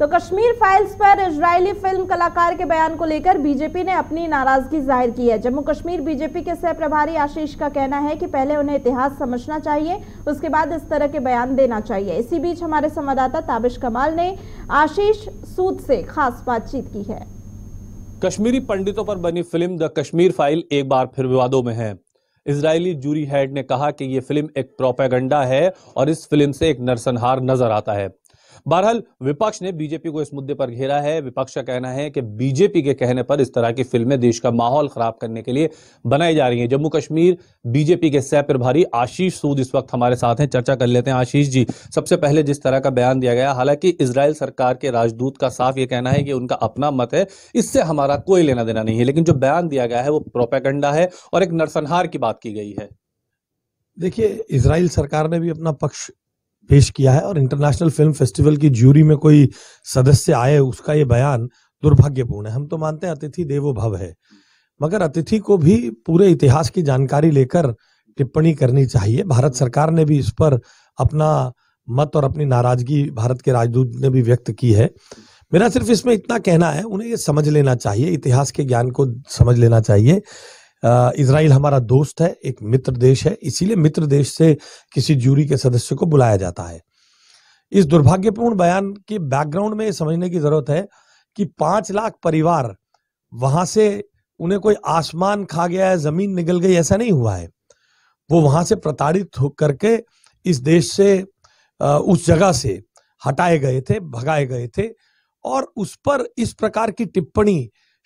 तो कश्मीर फाइल्स पर Israeli film कलाकार के बयान को लेकर बीजेपी ने अपनी नाराजगी जाहिर की है जम्मू कश्मीर बीजेपी के सह प्रभारी आशीष का कहना है कि पहले उन्हें इतिहास समझना चाहिए उसके बाद इस तरह के बयान देना चाहिए इसी बीच हमारे संवाददाता ताबिश कमाल ने आशीष सूद से खास बातचीत की है कश्मीरी पंडितों पर बनी फिल्म द कश्मीर फाइल एक बार फिर विवादों में है इसराइली जूरी हेड ने कहा कि ये फिल्म एक प्रोपेगंडा है और इस फिल्म से एक नरसंहार नजर आता है बहरहाल विपक्ष ने बीजेपी को इस मुद्दे पर घेरा है विपक्ष का कहना है कि बीजेपी के कहने पर इस तरह की फिल्में देश का माहौल खराब करने के लिए बनाई जा रही है जम्मू कश्मीर बीजेपी के सह प्रभारी आशीष सूद इस वक्त हमारे साथ हैं चर्चा कर लेते हैं आशीष जी सबसे पहले जिस तरह का बयान दिया गया हालांकि इसराइल सरकार के राजदूत का साफ ये कहना है कि उनका अपना मत है इससे हमारा कोई लेना देना नहीं है लेकिन जो बयान दिया गया है वो प्रोपेगंडा है और एक नरसंहार की बात की गई है देखिए इसराइल सरकार ने भी अपना पक्ष पेश किया है और इंटरनेशनल फिल्म फेस्टिवल की ज्यूरी में कोई सदस्य आए उसका ये बयान दुर्भाग्यपूर्ण है हम तो मानते हैं अतिथि देवो भव है मगर अतिथि को भी पूरे इतिहास की जानकारी लेकर टिप्पणी करनी चाहिए भारत सरकार ने भी इस पर अपना मत और अपनी नाराजगी भारत के राजदूत ने भी व्यक्त की है मेरा सिर्फ इसमें इतना कहना है उन्हें ये समझ लेना चाहिए इतिहास के ज्ञान को समझ लेना चाहिए इसराइल हमारा दोस्त है एक मित्र देश है इसीलिए मित्र देश से किसी जूरी के सदस्य को बुलाया जाता है इस दुर्भाग्यपूर्ण बयान के बैकग्राउंड में समझने की जरूरत है कि पांच लाख परिवार वहां से उन्हें कोई आसमान खा गया है जमीन निकल गई ऐसा नहीं हुआ है वो वहां से प्रताड़ित होकर के इस देश से उस जगह से हटाए गए थे भगाए गए थे और उस पर इस प्रकार की टिप्पणी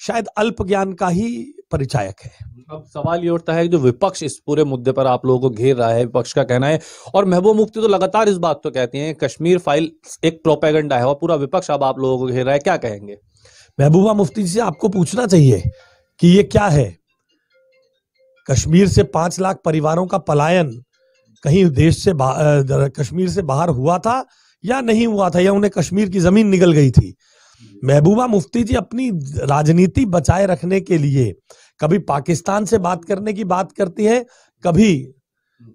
शायद अल्प ज्ञान का ही परिचायक है अब सवाल ये उठता है जो विपक्ष इस पूरे मुद्दे पर आप लोगों को घेर रहा है विपक्ष का कहना है और महबूब मुफ्ती तो लगातार इस बात को कहती हैं कश्मीर फाइल एक प्रोपेगेंडा है और पूरा विपक्ष अब आप लोगों को घेर रहा है क्या कहेंगे महबूबा मुफ्ती से आपको पूछना चाहिए कि ये क्या है कश्मीर से पांच लाख परिवारों का पलायन कहीं देश से कश्मीर से बाहर हुआ था या नहीं हुआ था या उन्हें कश्मीर की जमीन निकल गई थी महबूबा मुफ्ती जी अपनी राजनीति बचाए रखने के लिए कभी पाकिस्तान से बात करने की बात करती है कभी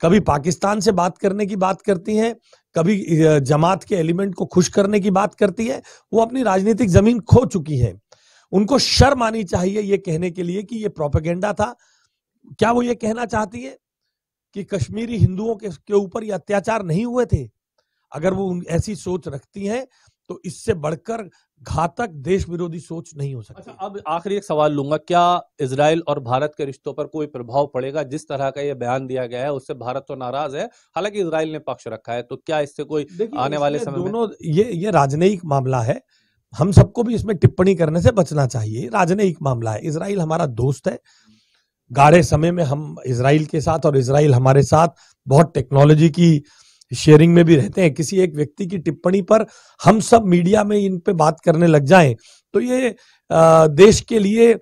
कभी पाकिस्तान से बात करने की बात करती है कभी जमात के एलिमेंट को खुश करने की बात करती है वो अपनी राजनीतिक जमीन खो चुकी है उनको शर्म आनी चाहिए ये कहने के लिए कि ये प्रोपेगेंडा था क्या वो ये कहना चाहती है कि कश्मीरी हिंदुओं के ऊपर ये अत्याचार नहीं हुए थे अगर वो ऐसी सोच रखती हैं तो इससे बढ़कर घातक देश विरोधी सोच नहीं हो सकती अच्छा, अब आखिरी एक सवाल लूंगा क्या इसराइल और भारत के रिश्तों पर कोई प्रभाव पड़ेगा जिस तरह का यह बयान दिया गया है उससे भारत तो नाराज है हालांकि इसराइल ने पक्ष रखा है तो क्या इससे कोई आने वाले समय दोनों ये ये राजनयिक मामला है हम सबको भी इसमें टिप्पणी करने से बचना चाहिए राजनयिक मामला है इसराइल हमारा दोस्त है गाढ़े समय में हम इसराइल के साथ और इसराइल हमारे साथ बहुत टेक्नोलॉजी की शेयरिंग में भी रहते हैं किसी एक व्यक्ति की टिप्पणी पर हम सब मीडिया में इन पे बात करने लग जाएं तो ये देश के लिए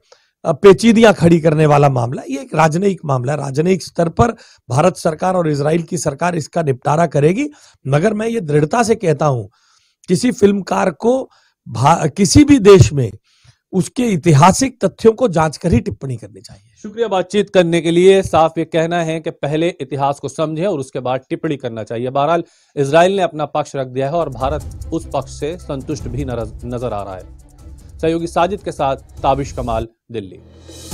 पेचीदियां खड़ी करने वाला मामला ये एक राजनयिक मामला है राजनयिक स्तर पर भारत सरकार और इसराइल की सरकार इसका निपटारा करेगी मगर मैं ये दृढ़ता से कहता हूं किसी फिल्मकार को किसी भी देश में उसके ऐतिहासिक तथ्यों को जांच कर ही टिप्पणी करनी चाहिए शुक्रिया बातचीत करने के लिए साफ ये कहना है कि पहले इतिहास को समझें और उसके बाद टिप्पणी करना चाहिए बहरहाल इसराइल ने अपना पक्ष रख दिया है और भारत उस पक्ष से संतुष्ट भी नजर आ रहा है सहयोगी साजिद के साथ ताबिश कमाल दिल्ली